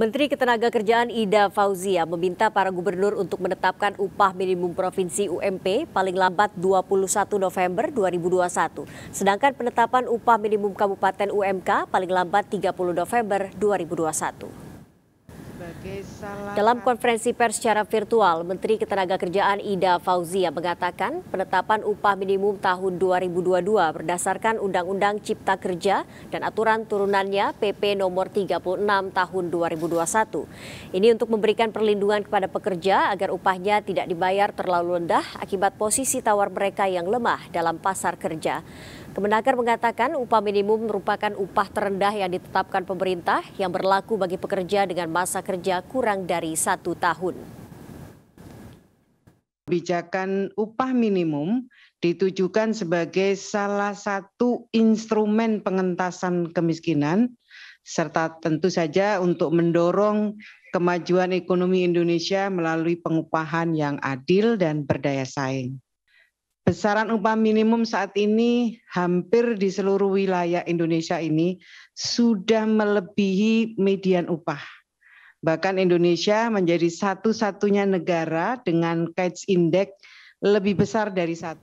Menteri Ketenagakerjaan Ida Fauzia meminta para gubernur untuk menetapkan upah minimum provinsi UMP paling lambat 21 November 2021, sedangkan penetapan upah minimum kabupaten UMK paling lambat 30 November 2021. Dalam konferensi pers secara virtual, Menteri Ketenagakerjaan Ida Fauzia mengatakan penetapan upah minimum tahun 2022 berdasarkan Undang-Undang Cipta Kerja dan aturan turunannya PP Nomor 36 Tahun 2021. Ini untuk memberikan perlindungan kepada pekerja agar upahnya tidak dibayar terlalu rendah akibat posisi tawar mereka yang lemah dalam pasar kerja. Kemenaker mengatakan upah minimum merupakan upah terendah yang ditetapkan pemerintah yang berlaku bagi pekerja dengan masa kerja kurang dari satu tahun. Kebijakan upah minimum ditujukan sebagai salah satu instrumen pengentasan kemiskinan serta tentu saja untuk mendorong kemajuan ekonomi Indonesia melalui pengupahan yang adil dan berdaya saing. Besaran upah minimum saat ini hampir di seluruh wilayah Indonesia ini sudah melebihi median upah. Bahkan Indonesia menjadi satu-satunya negara dengan e catch index lebih besar dari satu.